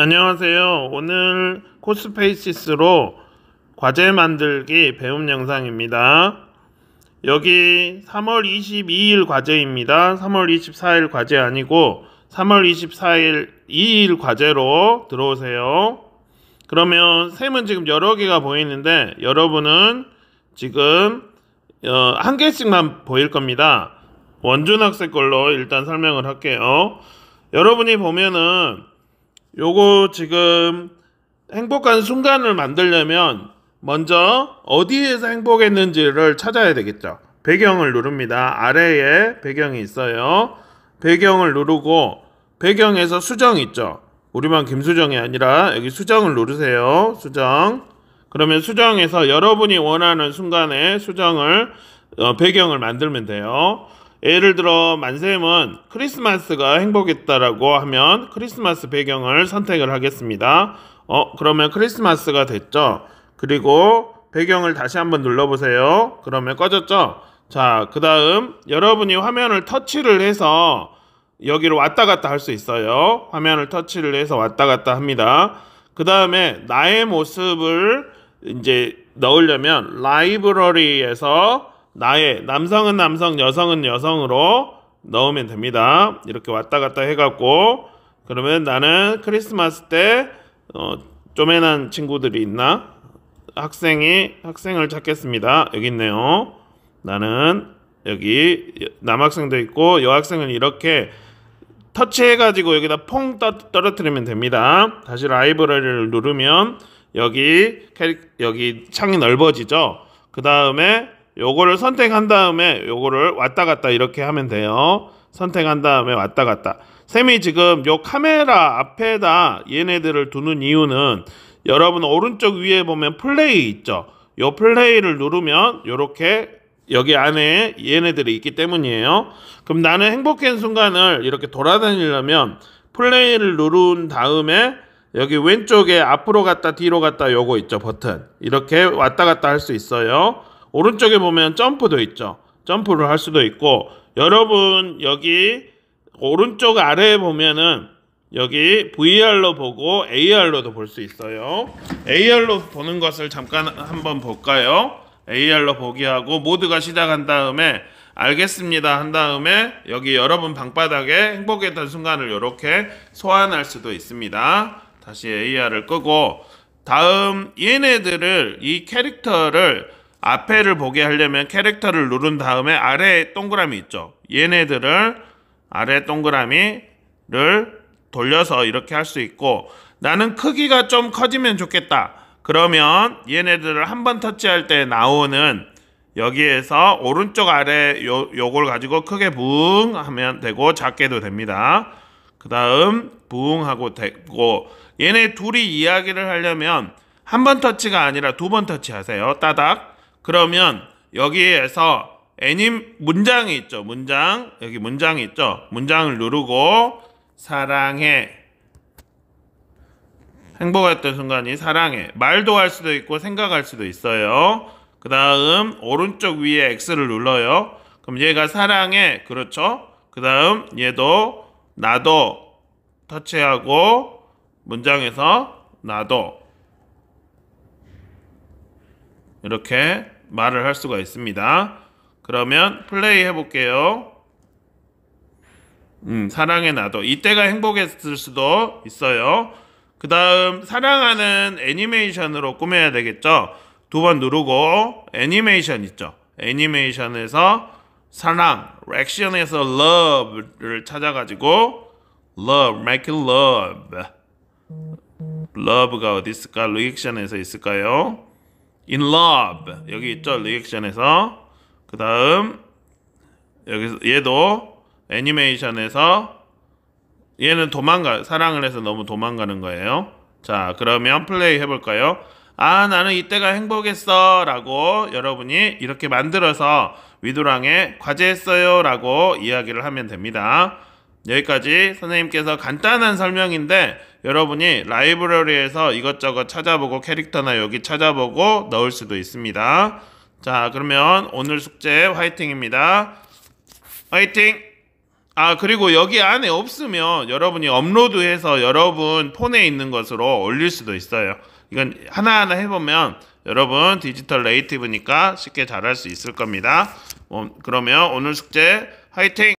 안녕하세요. 오늘 코스페이시스로 과제 만들기 배움 영상입니다. 여기 3월 22일 과제입니다. 3월 24일 과제 아니고 3월 24일 2일 과제로 들어오세요. 그러면 샘은 지금 여러 개가 보이는데 여러분은 지금 어, 한 개씩만 보일 겁니다. 원준 학생 걸로 일단 설명을 할게요. 여러분이 보면은 요거 지금 행복한 순간을 만들려면 먼저 어디에서 행복했는지를 찾아야 되겠죠. 배경을 누릅니다. 아래에 배경이 있어요. 배경을 누르고 배경에서 수정 있죠. 우리만 김수정이 아니라 여기 수정을 누르세요. 수정. 그러면 수정에서 여러분이 원하는 순간에 수정을 어, 배경을 만들면 돼요. 예를 들어 만쌤은 크리스마스가 행복했다라고 하면 크리스마스 배경을 선택을 하겠습니다. 어, 그러면 크리스마스가 됐죠. 그리고 배경을 다시 한번 눌러보세요. 그러면 꺼졌죠? 자, 그 다음 여러분이 화면을 터치를 해서 여기로 왔다 갔다 할 수 있어요. 화면을 터치를 해서 왔다 갔다 합니다. 그 다음에 나의 모습을 이제 넣으려면 라이브러리에서 나의 남성은 남성, 여성은 여성으로 넣으면 됩니다. 이렇게 왔다 갔다 해갖고 그러면 나는 크리스마스 때 어, 쪼매난 친구들이 있나? 학생이 학생을 찾겠습니다. 여기 있네요. 나는 여기 남학생도 있고 여학생은 이렇게 터치해가지고 여기다 퐁 떨어뜨리면 됩니다. 다시 라이브러리를 누르면 여기 여기 창이 넓어지죠. 그 다음에 요거를 선택한 다음에 요거를 왔다 갔다 이렇게 하면 돼요. 선택한 다음에 왔다 갔다. 쌤이 지금 요 카메라 앞에다 얘네들을 두는 이유는 여러분 오른쪽 위에 보면 플레이 있죠. 요 플레이를 누르면 요렇게 여기 안에 얘네들이 있기 때문이에요. 그럼 나는 행복한 순간을 이렇게 돌아다니려면 플레이를 누른 다음에 여기 왼쪽에 앞으로 갔다 뒤로 갔다 요거 있죠 버튼 이렇게 왔다 갔다 할 수 있어요. 오른쪽에 보면 점프도 있죠. 점프를 할 수도 있고 여러분 여기 오른쪽 아래에 보면은 여기 VR로 보고 AR로도 볼 수 있어요. AR로 보는 것을 잠깐 한번 볼까요? AR로 보기하고 모두가 시작한 다음에 알겠습니다 한 다음에 여기 여러분 방바닥에 행복했던 순간을 이렇게 소환할 수도 있습니다. 다시 AR을 끄고 다음 얘네들을 이 캐릭터를 앞에를 보게 하려면 캐릭터를 누른 다음에 아래에 동그라미 있죠. 얘네들을 아래 동그라미를 돌려서 이렇게 할 수 있고 나는 크기가 좀 커지면 좋겠다. 그러면 얘네들을 한 번 터치할 때 나오는 여기에서 오른쪽 아래 요, 요걸 가지고 크게 붕 하면 되고 작게도 됩니다. 그 다음 붕 하고 되고 얘네 둘이 이야기를 하려면 한 번 터치가 아니라 두 번 터치하세요. 따닥 그러면 여기에서 애님 문장이 있죠. 문장. 여기 문장이 있죠. 문장을 누르고 사랑해. 행복했던 순간이 사랑해. 말도 할 수도 있고 생각할 수도 있어요. 그 다음 오른쪽 위에 X를 눌러요. 그럼 얘가 사랑해. 그렇죠? 그 다음 얘도 나도 터치하고 문장에서 나도 이렇게 말을 할 수가 있습니다. 그러면 플레이 해볼게요. 음, 사랑의 나도. 이때가 행복했을 수도 있어요. 그 다음, 사랑하는 애니메이션으로 꾸며야 되겠죠? 두 번 누르고, 애니메이션 있죠? 애니메이션에서 사랑, 액션에서 love를 찾아가지고, love, make it love. love가 어디 있을까? 리액션에서 있을까요? in love 여기 있죠 리액션에서 그 다음 여기서 얘도 애니메이션에서 얘는 도망가 사랑을 해서 너무 도망가는 거예요 자 그러면 플레이 해볼까요 아 나는 이때가 행복했어 라고 여러분이 이렇게 만들어서 위도랑에 과제했어요 라고 이야기를 하면 됩니다 여기까지 선생님께서 간단한 설명인데 여러분이 라이브러리에서 이것저것 찾아보고 캐릭터나 여기 찾아보고 넣을 수도 있습니다. 자 그러면 오늘 숙제 화이팅입니다. 화이팅! 아 그리고 여기 안에 없으면 여러분이 업로드해서 여러분 폰에 있는 것으로 올릴 수도 있어요. 이건 하나하나 해보면 여러분 디지털 레이티브니까 쉽게 잘할 수 있을 겁니다. 어, 그러면 오늘 숙제 화이팅!